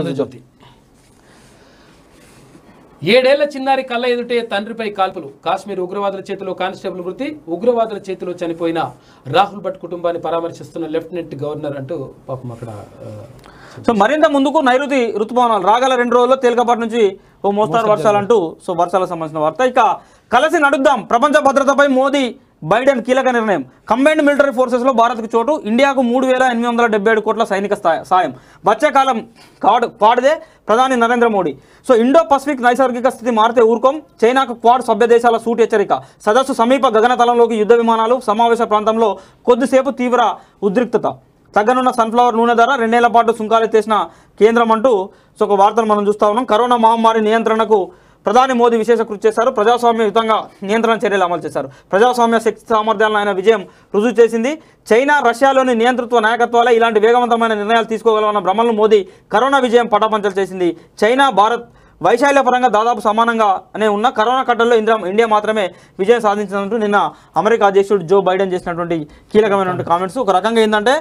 ఆంధ్రజ్యోతి ఏడేళ్ల చిన్నారి కళ్ళ ఎదుటే తండ్రిపై కాల్పులు కాశ్మీర్ ఉగ్రవాదుల చేతిలో కానిస్టేబుల్ మృతి ఉగ్రవాదుల చేతిలో చనిపోయిన రాహుల్ భట్ కుటుంబాన్ని పరామర్శిస్తున్న లెఫ్టినెంట్ గవర్నర్ అంటూ పాపం అక్కడ సో మరింత ముందుకు నైరుతి ఋతుపవనాలు రాగల రెండు రోజుల్లో తేలికపాటి నుంచి ఓ మోస్తారు వర్షాలు అంటూ సో వర్షాలకు సంబంధించిన వార్త ఇక కలిసి నడుద్దాం ప్రపంచ భద్రతపై మోదీ బైడెన్ కీలక నిర్ణయం కంబైన్డ్ మిలిటరీ ఫోర్సెస్లో భారత్కు చోటు ఇండియాకు మూడు వేల ఎనిమిది వందల డెబ్బై ఏడు కోట్ల సైనిక సాయం వచ్చేకాలం కాడు పాడదే ప్రధాని Narendra Modi so Indo Pacific నైసర్గిక స్థితి మారితే ఊరుకోం చైనాకు క్వాడ్ సభ్య దేశాల సూట్ హెచ్చరిక సదస్సు సమీప గగనతలంలోకి యుద్ధ విమానాలు సమావేశ ప్రాంతంలో కొద్దిసేపు తీవ్ర ఉద్రిక్తత తగ్గనున్న సన్ఫ్లవర్ నూనె ధర రెండేళ్ల పాటు సుంకాలు ఎత్తేసిన కేంద్రం అంటూ సో ఒక వార్తను మనం చూస్తూ ఉన్నాం కరోనా మహమ్మారి నియంత్రణకు ప్రధాని మోదీ విశేష కృషి చేశారు ప్రజాస్వామ్యయుతంగా నియంత్రణ చర్యలు అమలు చేశారు ప్రజాస్వామ్య శక్తి సామర్థ్యాలను ఆయన విజయం రుజువు చేసింది చైనా రష్యాలోని నియంతృత్వ నాయకత్వాలే ఇలాంటి వేగవంతమైన నిర్ణయాలు తీసుకోగలమన్న భ్రమలను మోదీ కరోనా విజయం పటాపంచలు చేసింది చైనా భారత్ వైశాల్య పరంగా దాదాపు సమానంగా అనే ఉన్న కరోనా కట్టల్లో ఇందిరా ఇండియా మాత్రమే విజయం సాధించినట్టు నిన్న అమెరికా అధ్యక్షుడు జో బైడెన్ చేసినటువంటి కీలకమైనటువంటి కామెంట్స్ ఒక రకంగా ఏంటంటే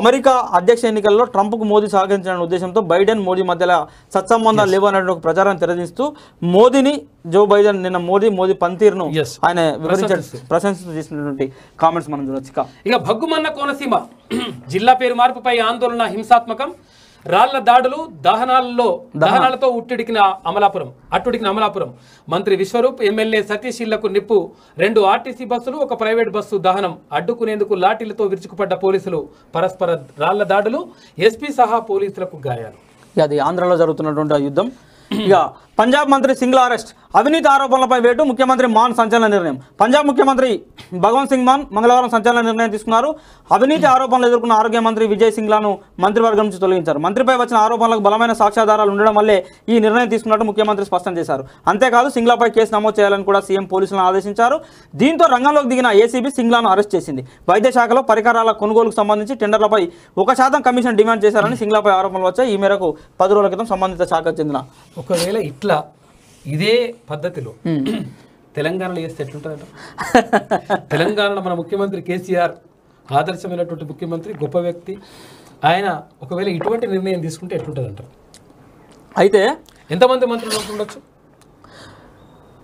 అమెరికా అధ్యక్ష ఎన్నికల్లో ట్రంప్కు మోదీ సహకరించిన ఉద్దేశంతో బైడెన్ మోదీ మధ్యలో సత్సంబంధాలు లేవు అనేటువంటి ఒక ప్రచారాన్ని తెరదీస్తూ మోదీని జో బైడెన్ నిన్న మోదీ మోదీ పనితీరును ఆయన ప్రశంసించినటువంటి చేసినటువంటి కామెంట్స్ మనం చూడొచ్చు ఇక భగ్గుమన్న కోనసీమ జిల్లా పేరు మార్పుపై ఆందోళన హింసాత్మకం రాళ్ల దాడులు దహనాలలో దహనాలతో ఉట్టిడికిన అమలాపురం అట్టుడికిన అమలాపురం మంత్రి విశ్వరూప్ ఎమ్మెల్యే సతీష్ ఇళ్లకు నిప్పు రెండు ఆర్టీసీ బస్సులు ఒక ప్రైవేట్ బస్సు దహనం అడ్డుకునేందుకు లాఠీలతో విరుచుకుపడ్డ పోలీసులు పరస్పర రాళ్ల దాడులు ఎస్పీ సహా పోలీసులకు గాయాలు అది ఆంధ్రలో జరుగుతున్నటువంటి యుద్ధం ఇక పంజాబ్ మంత్రి సింగిల్ అరెస్ట్ అవినీతి ఆరోపణలపై వేటు ముఖ్యమంత్రి మాన్ సంచలన నిర్ణయం పంజాబ్ ముఖ్యమంత్రి భగవంత్ సింగ్ మాన్ మంగళవారం సంచలన నిర్ణయం తీసుకున్నారు అవినీతి ఆరోపణలు ఎదుర్కొన్న ఆరోగ్య మంత్రి విజయ్ సింగ్లాను మంత్రివర్గం నుంచి తొలగించారు మంత్రిపై వచ్చిన ఆరోపణలకు బలమైన సాక్ష్యాధారాలు ఉండడం వల్లే ఈ నిర్ణయం తీసుకున్నట్టు ముఖ్యమంత్రి స్పష్టం చేశారు అంతేకాదు సింగ్లాపై కేసు నమోదు చేయాలని కూడా సీఎం పోలీసులను ఆదేశించారు దీంతో రంగంలోకి దిగిన ఏసీబీ సింగ్లాను అరెస్ట్ చేసింది వైద్యశాఖలో పరికరాల కొనుగోలుకు సంబంధించి టెండర్లపై ఒక శాతం కమిషన్ డిమాండ్ చేశారని సింగ్లాపై ఆరోపణలు వచ్చాయి ఈ మేరకు పది రోజుల క్రితం సంబంధిత శాఖకు చెందిన ఒకవేళ ఇట్లా ఇదే పద్ధతిలో తెలంగాణలో చేస్తే ఎట్లుంటుందట తెలంగాణలో మన ముఖ్యమంత్రి కేసీఆర్ ఆదర్శమైనటువంటి ముఖ్యమంత్రి గొప్ప వ్యక్తి ఆయన ఒకవేళ ఇటువంటి నిర్ణయం తీసుకుంటే ఎట్లుంటుందంటారు అయితే ఎంతమంది మంత్రులు ఉండొచ్చు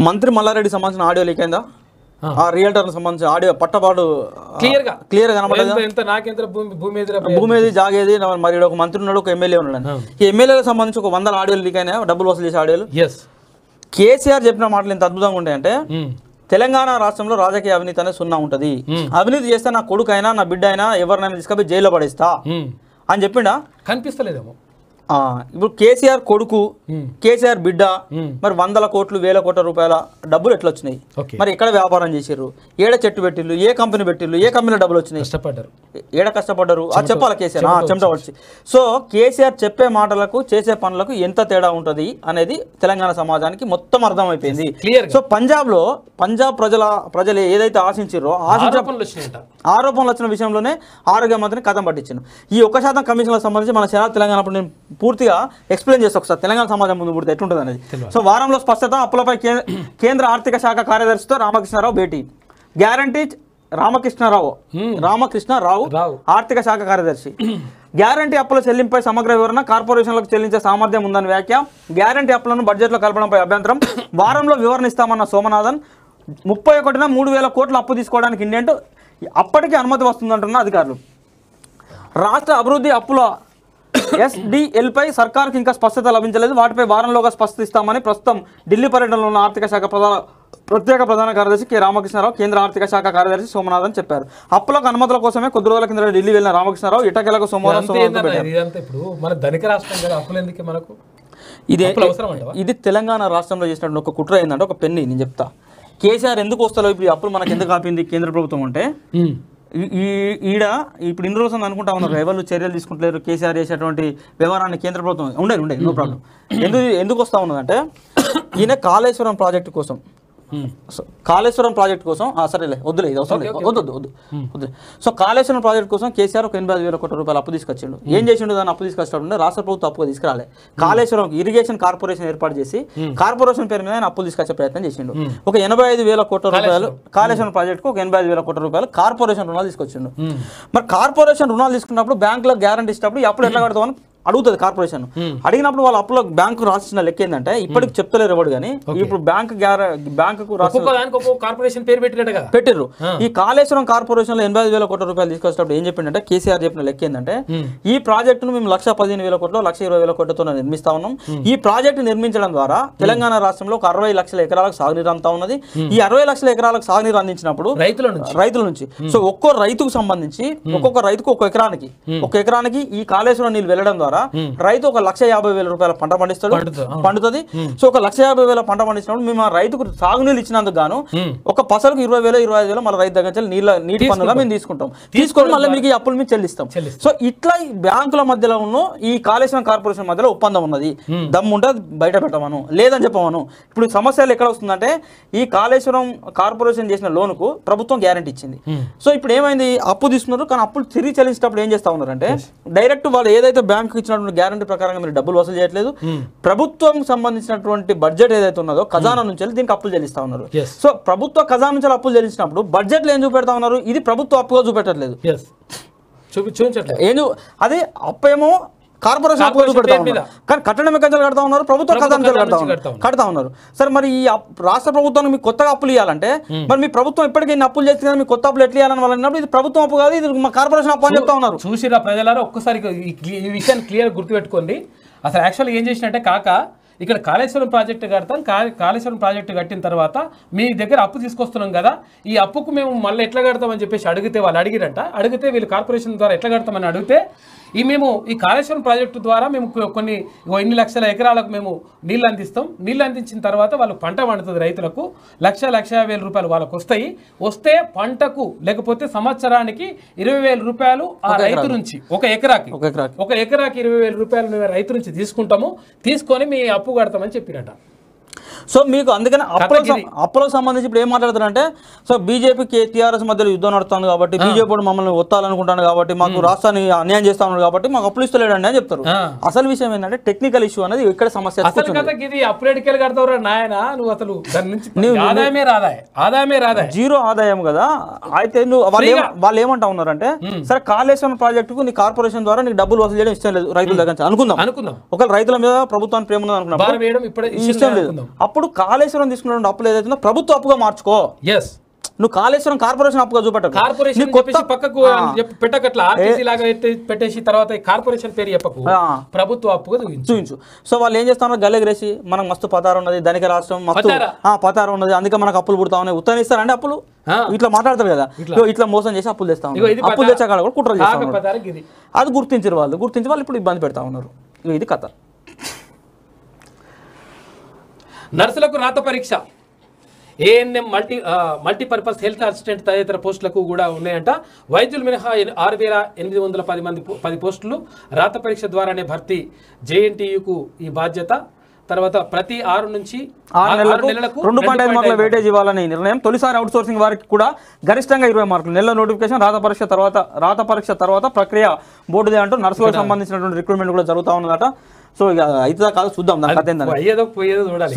మంత్రి మల్లారెడ్డి సంబంధించిన ఆడియో లీక్ అయిందా ఆ రియల్టర్ సంబంధించిన ఆడియో పట్టబాటు క్లియర్ గా భూమి భూమి జాగేది మరి ఒక మంత్రి ఉన్నాడు ఒక ఎమ్మెల్యే ఉన్నాడు ఈ ఎమ్మెల్యేలకు సంబంధించి ఒక వందల ఆడియోలు లీక్ అయినా డబ్బులు వసూలు చేసే ఆడియోలు ఎస్ కేసీఆర్ చెప్పిన మాటలు ఎంత అద్భుతంగా ఉంటాయంటే తెలంగాణ రాష్ట్రంలో రాజకీయ అవినీతి అనేది సున్నా ఉంటుంది అవినీతి చేస్తే నా కొడుకు అయినా నా బిడ్డ అయినా ఎవరినైనా తీసుకపోయి జైల్లో పడేస్తా అని చెప్పిండ కనిపిస్తలేదేమో ఇప్పుడు కేసీఆర్ కొడుకు కేసీఆర్ బిడ్డ మరి వందల కోట్లు వేల కోట్ల రూపాయల డబ్బులు ఎట్లా వచ్చినాయి మరి ఎక్కడ వ్యాపారం చేసారు ఏడ చెట్టు పెట్టిళ్ళు ఏ కంపెనీ పెట్టిళ్ళు ఏ కంపెనీలో డబ్బులు వచ్చినాయి కష్టపడ్డారు ఏడ కష్టపడ్డారు అది చెప్పాలి కేసీఆర్ చెమట వచ్చి సో కేసీఆర్ చెప్పే మాటలకు చేసే పనులకు ఎంత తేడా ఉంటుంది అనేది తెలంగాణ సమాజానికి మొత్తం అర్థమైపోయింది సో పంజాబ్ లో పంజాబ్ ప్రజల ప్రజలు ఏదైతే ఆశించారో ఆరోపణలు వచ్చిన విషయంలోనే ఆరోగ్య మంత్రిని కథం పట్టించాను ఈ ఒక శాతం కమిషన్ సంబంధించి మన తెలంగాణ నేను పూర్తిగా ఎక్స్ప్లెయిన్ చేస్తా ఒకసారి తెలంగాణ సమాజం ముందు పూర్తి ఎట్లుంటుంది అనేది సో వారంలో స్పష్టత అప్పులపై కేంద్ర ఆర్థిక శాఖ కార్యదర్శితో రామకృష్ణారావు భేటీ గ్యారంటీ రామకృష్ణారావు hmm. రామకృష్ణారావు ఆర్థిక శాఖ కార్యదర్శి గ్యారంటీ అప్పుల చెల్లింపై సమగ్ర వివరణ కార్పొరేషన్లకు చెల్లించే సామర్థ్యం ఉందని వ్యాఖ్య గ్యారంటీ అప్పులను బడ్జెట్లో కలపడంపై అభ్యంతరం వారంలో వివరణ ఇస్తామన్న సోమనాథన్ ముప్పై ఒకటిన మూడు వేల కోట్లు అప్పు తీసుకోవడానికి ఇండియంట్ అప్పటికే అనుమతి వస్తుందంటున్న అధికారులు రాష్ట్ర అభివృద్ధి అప్పుల ఎస్డిఎల్పై సర్కార్కి ఇంకా స్పష్టత లభించలేదు వాటిపై వారంలోగా స్పష్టత ఇస్తామని ప్రస్తుతం ఢిల్లీ పర్యటనలో ఉన్న ఆర్థిక శాఖ ప్రధాన ప్రత్యేక ప్రధాన కార్యదర్శి కె రామకృష్ణారావు కేంద్ర ఆర్థిక శాఖ కార్యదర్శి సోమనాథన్ చెప్పారు అప్పులకు అనుమతుల కోసమే కొద్ది రోజుల కింద ఢిల్లీ వెళ్ళిన రామకృష్ణారావు ఇటకెలకు సోమవారం ఇది తెలంగాణ రాష్ట్రంలో చేసినటువంటి ఒక కుట్ర ఏంటంటే ఒక పెన్ని నేను చెప్తా కేసీఆర్ ఎందుకు వస్తలో ఇప్పుడు అప్పులు మనకు ఎందుకు ఆపింది కేంద్ర ప్రభుత్వం అంటే ఈ ఈడ ఇప్పుడు ఇన్ని రోజులు అనుకుంటా ఉన్నారు hmm. ఎవరు చర్యలు తీసుకుంటలేరు కేసీఆర్ చేసేటువంటి వ్యవహారాన్ని కేంద్ర ప్రభుత్వం ఉండేది ఉండేది నో ప్రాబ్లం hmm. ఎందుకు ఎందుకు వస్తూ ఉన్నదంటే ఈయన కాళేశ్వరం ప్రాజెక్టు కోసం Hmm. కాళేశ్వరం ప్రాజెక్ట్ కోసం సరేలే వద్దులే ఇది అవసరం వద్దు వద్దు వద్దు hmm. వద్దు సో కాళేశ్వరం ప్రాజెక్ట్ కోసం కేసీఆర్ ఒక ఎనభై వేల కోట్ల రూపాయలు అప్పు తీసుకొచ్చిండు hmm. ఏం చేసిండు దాన్ని అప్పు తీసుకొచ్చాడు రాష్ట్ర ప్రభుత్వం అప్పుగా తీసుకురాలే కాళేశ్వరం ఇరిగేషన్ కార్పొరేషన్ ఏర్పాటు చేసి కార్పొరేషన్ పేరు మీద అప్పులు తీసుకొచ్చే ప్రయత్నం చేసిండు ఒక ఎనభై ఐదు వేల కోట్ల రూపాయలు కాళేశ్వరం ప్రాజెక్టుకు ఒక ఎనభై ఐదు వేల కోట్ల రూపాయలు కార్పొరేషన్ రుణాలు తీసుకొచ్చిండు మరి కార్పొరేషన్ రుణాలు తీసుకున్నప్పుడు బ్యాంకులకు గ్యారంటీ ఇచ్చినప్పుడు అప్పుడు ఎట్లా కడతామని అడుగుతుంది కార్పొరేషన్ అడిగినప్పుడు వాళ్ళు అప్పులో బ్యాంకు రాసిన లెక్క ఏంటంటే ఇప్పటికి చెప్తలేరు ఎవరు కానీ ఇప్పుడు బ్యాంక్ బ్యాంకు కార్పొరేషన్ పేరు పెట్టారు ఈ కాళేశ్వరం కార్పొరేషన్ లో ఎనభై వేల కోట్ల రూపాయలు తీసుకొచ్చినప్పుడు ఏం చెప్పిందంటే కేసీఆర్ చెప్పిన లెక్క ఏంటంటే ఈ ప్రాజెక్టును మేము లక్ష పదిహేను వేల కోట్లు లక్ష ఇరవై వేల కోట్లతో నిర్మిస్తా ఉన్నాం ఈ ప్రాజెక్ట్ నిర్మించడం ద్వారా తెలంగాణ రాష్ట్రంలో ఒక అరవై లక్షల ఎకరాలకు సాగునీరు అంతా ఉన్నది ఈ అరవై లక్షల ఎకరాలకు సాగునీరు అందించినప్పుడు రైతుల నుంచి రైతుల నుంచి సో ఒక్కో రైతుకు సంబంధించి ఒక్కొక్క రైతుకు ఒక్క ఎకరానికి ఒక ఎకరానికి ఈ కాళేశ్వరం నీళ్ళు వెళ్ళడం ద్వారా ద్వారా రైతు ఒక లక్ష యాభై వేల రూపాయల పంట పండిస్తాడు పండుతుంది సో ఒక లక్ష యాభై వేల పంట పండించినప్పుడు మేము రైతుకు సాగునీళ్ళు ఇచ్చినందుకు గాను ఒక పసలకు ఇరవై వేల ఇరవై ఐదు వేల మళ్ళీ రైతు దగ్గర నీళ్ళ నీటి పన్నుగా మేము తీసుకుంటాం తీసుకొని మళ్ళీ మీకు ఈ అప్పులు మేము చెల్లిస్తాం సో ఇట్లా బ్యాంకుల మధ్యలో ఉన్న ఈ కాళేశ్వరం కార్పొరేషన్ మధ్యలో ఒప్పందం ఉన్నది దమ్ము ఉంటే బయట పెట్టమను లేదని చెప్పమను ఇప్పుడు సమస్యలు ఎక్కడ వస్తుందంటే ఈ కాళేశ్వరం కార్పొరేషన్ చేసిన లోనుకు ప్రభుత్వం గ్యారంటీ ఇచ్చింది సో ఇప్పుడు ఏమైంది అప్పు తీసుకున్నారు కానీ అప్పులు తిరిగి చెల్లించేటప్పుడు ఏం చేస్తా ఉన్నారంటే డైరెక్ట్ వాళ్ళు ఏదైతే బ్యాంకు ఇచ్చినటువంటి గ్యారంటీ ప్రకారంగా మీరు డబ్బులు వసూలు చేయట్లేదు ప్రభుత్వం సంబంధించినటువంటి బడ్జెట్ ఏదైతే ఉన్నదో ఖజానా నుంచి దీనికి అప్పులు చెల్లిస్తా ఉన్నారు సో ప్రభుత్వ ఖజానా నుంచి అప్పులు చెల్లించినప్పుడు బడ్జెట్లు ఏం చూపెడతా ఉన్నారు ఇది ప్రభుత్వ అప్పుగా చూపెట్టట్లేదు చూపించట్లేదు ఏం అదే అప్పేమో కార్పొరేషన్ అప్పులు కడతా ఉన్నారు కానీ కట్టడమే కంచెలు కడతా ఉన్నారు ప్రభుత్వ ఖజాంచాలు కడతా ఉన్నారు కడతా ఉన్నారు సరే మరి ఈ రాష్ట్ర ప్రభుత్వానికి మీకు కొత్తగా అప్పులు ఇవ్వాలంటే మరి మీ ప్రభుత్వం ఎప్పటికీ ఇన్ని అప్పులు చేస్తుంది కానీ మీ కొత్త అప్పులు ఎట్లా ఇవ్వాలని వాళ్ళు ఇది ప్రభుత్వం అప్పు కాదు ఇది మా కార్పొరేషన్ అప్పు అని చెప్తా ఉన్నారు చూసిరా ప్రజలారా ఒక్కసారి ఈ విషయాన్ని క్లియర్ గుర్తుపెట్టుకోండి అసలు యాక్చువల్గా ఏం చేసినట్టే కాక ఇక్కడ కాళేశ్వరం ప్రాజెక్టు కడతాం కాళేశ్వరం ప్రాజెక్టు కట్టిన తర్వాత మీ దగ్గర అప్పు తీసుకొస్తున్నాం కదా ఈ అప్పుకు మేము మళ్ళీ ఎట్లా కడతామని చెప్పేసి అడిగితే వాళ్ళు అడిగిరంట అడిగితే వీళ్ళు కార్పొరేషన్ ద్వారా ఎట్లా కడతామని అడిగితే ఈ మేము ఈ కాళేశ్వరం ప్రాజెక్టు ద్వారా మేము కొన్ని ఇన్ని లక్షల ఎకరాలకు మేము నీళ్ళు అందిస్తాం నీళ్ళు అందించిన తర్వాత వాళ్ళు పంట పండుతుంది రైతులకు లక్ష లక్ష వేల రూపాయలు వాళ్ళకు వస్తాయి వస్తే పంటకు లేకపోతే సంవత్సరానికి ఇరవై వేల రూపాయలు ఆ రైతు నుంచి ఒక ఎకరాకి ఒక ఎకరాకి ఇరవై రూపాయలు మేము రైతు నుంచి తీసుకుంటాము తీసుకొని మీ అప్పు కడతామని చెప్పినట్ట సో మీకు అందుకని అప్పుల అప్పులకు సంబంధించి ఇప్పుడు ఏం మాట్లాడుతున్నారంటే సో బీజేపీ టీఆర్ఎస్ మధ్యలో యుద్ధం నడుస్తాను కాబట్టి బీజేపీ మమ్మల్ని ఒత్తాలనుకుంటాను కాబట్టి మాకు రాష్ట్రాన్ని అన్యాయం చేస్తా ఉన్నారు కాబట్టి మాకు అప్పులు ఇస్తలేడు అని చెప్తారు అసలు విషయం ఏంటంటే టెక్నికల్ ఇష్యూ అనేది ఇక్కడ సమస్య జీరో ఆదాయం కదా అయితే నువ్వు వాళ్ళు వాళ్ళు ఏమంటా ఉన్నారంటే సరే కాళేశ్వరం ప్రాజెక్టు నీ కార్పొరేషన్ ద్వారా నీకు డబ్బులు వసూలు చేయడం ఇష్టం లేదు రైతుల దగ్గర అనుకుందాం అనుకుందాం ఒక రైతుల మీద ప్రభుత్వానికి ప్రేమ ఉన్నది అనుకున్నాం ఇష్టం లేదు అప్పుడు కాళేశ్వరం తీసుకున్న అప్పులు ఏదైతే ప్రభుత్వ అప్పుగా మార్చుకో ఎస్ నువ్వు కాళేశ్వరం కార్పొరేషన్ అప్పుగా చూపెట్టారు పెట్టేసి తర్వాత కార్పొరేషన్ పేరు చూపించు సో వాళ్ళు ఏం చేస్తున్నారు గల్లెగరేసి మనకు మస్తు పతారం ఉన్నది ధనిక రాష్ట్రం మస్తు పతారం ఉన్నది అందుకే మనకు అప్పులు పుడతా ఉన్నాయి ఉత్తరాన్ని అప్పులు ఇట్లా మాట్లాడతారు కదా ఇట్లా మోసం చేసి అప్పులు తెస్తాం అప్పులు తెచ్చాక కూడా కుట్రలు అది గుర్తించారు వాళ్ళు గుర్తించి వాళ్ళు ఇప్పుడు ఇబ్బంది పెడతా ఉన్నారు ఇది కథ నర్సులకు రాత పరీక్ష ANM multi multipurpose health assistant తదితర పోస్టులకు కూడా ఉన్నాయంట వైద్యులు మినహా ఆరు వేల ఎనిమిది వందల పది మంది పది పోస్టులు రాత పరీక్ష ద్వారానే భర్తీ జేఎన్టీయుకు ఈ బాధ్యత తర్వాత ప్రతి ఆరు నుంచి ఆరు నెలలకు రెండు పాయింట్ ఐదు మార్కుల వెయిటేజ్ ఇవ్వాలనే నిర్ణయం తొలిసారి అవుట్ సోర్సింగ్ వారికి కూడా గరిష్టంగా ఇరవై మార్కులు నెల నోటిఫికేషన్ రాత పరీక్ష తర్వాత రాత పరీక్ష తర్వాత ప్రక్రియ బోర్డుదే అంటూ నర్సులకు సంబంధించినటువంటి రిక్రూట్మెంట్ కూడా జరుగుతూ ఉన్నదట సో ఇక అయితే కాదు చూద్దాం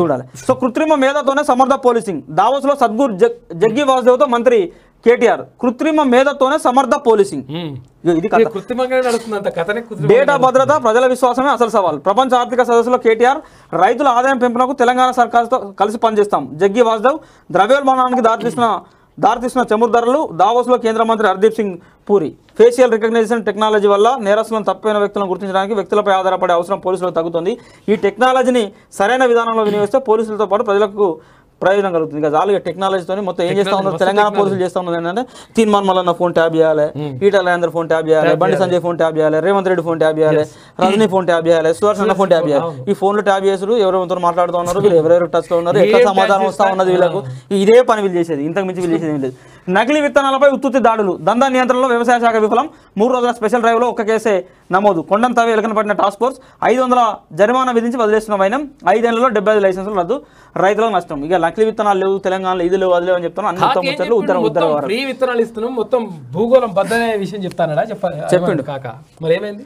చూడాలి సో కృత్రిమ మేధతోనే సమర్థ పోలీసింగ్ దావోస్ లో సద్గురు జగ్గి తో మంత్రి కేటీఆర్ కృత్రిమ మేధతోనే సమర్థ పోలీసింగ్ డేటా భద్రత ప్రజల విశ్వాసమే అసలు సవాల్ ప్రపంచ ఆర్థిక సదస్సులో కేటీఆర్ రైతుల ఆదాయం పెంపునకు తెలంగాణ సర్కార్తో కలిసి పనిచేస్తాం జగ్గి వాసుదేవ్ ద్రవ్యోల్బణానికి దారితీసిన దారితీసిన చమురు ధరలు దావోస్లో కేంద్ర మంత్రి Hardeep Singh Puri facial recognition technology వల్ల నేరస్తులను తప్పైన వ్యక్తులను గుర్తించడానికి వ్యక్తులపై ఆధారపడే అవసరం పోలీసులకు తగ్గుతుంది ఈ టెక్నాలజీని సరైన విధానంలో వినియోగిస్తే పోలీసులతో పాటు ప్రజలకు ప్రయోజనం కలుగుతుంది కదా ఆల్రెడీ టెక్నాలజీతో మొత్తం ఏం చేస్తా ఉన్నారు తెలంగాణ పోలీసులు చేస్తా ఉన్నది ఏంటంటే తీన్మాన్ మల్లన్న ఫోన్ ట్యాబ్ చేయాలి ఈటల hmm. అందరు ఫోన్ ట్యాబ్ చేయాలి బండి సంజయ్ ఫోన్ ట్యాబ్ చేయాలి రేవంత్ రెడ్డి ఫోన్ ట్యాబ్ చేయాలి రజనీ ఫోన్ ట్యాబ్ చేయాలి సుదర్శన్ ఫోన్ ట్యాబ్ చేయాలి ఈ ఫోన్లు ట్యాబ్ చేసారు ఎవరెవరితో మాట్లాడుతూ ఉన్నారు వీళ్ళు ఎవరెవరు టచ్లో ఉన్నారు ఎక్కడ సమాధానం వస్తా ఉన్నది వీళ్ళకు ఇదే పని వీళ్ళు చేసేది ఇంతకు మించి వీళ్ళు చేసేది ఏం లేదు నకిలీ విత్తనాలపై ఉత్తుత్తి దాడులు దందా నియంత్రణలో వ్యవసాయ శాఖ విఫలం మూడు రోజుల స్పెషల్ డ్రైవ్లో ఒక కేసే నమోదు కొండం తవ్వి ఎలకనపడిన టాస్క్ ఫోర్స్ ఐదు వందల జరిమానా విధించి వదిలేస్తున్న వైనం ఐదేళ్లలో డెబ్బై ఐదు లైసెన్స్ రద్దు రైతులకు నష్టం ఇక నకిలీ విత్తనాలు లేవు తెలంగాణలో ఇది లేవు చెప్తున్నాను అని చెప్తాను అన్ని మొత్తం ఉత్తరం ఉత్తరం ఫ్రీ విత్తనాలు ఇస్తున్నాం మొత్తం భూగోళం బద్దలైన విషయం చెప్తానడా చెప్పండి కాక మరి ఏమైంది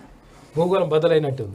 భూగోళం బద్దలైనట్టు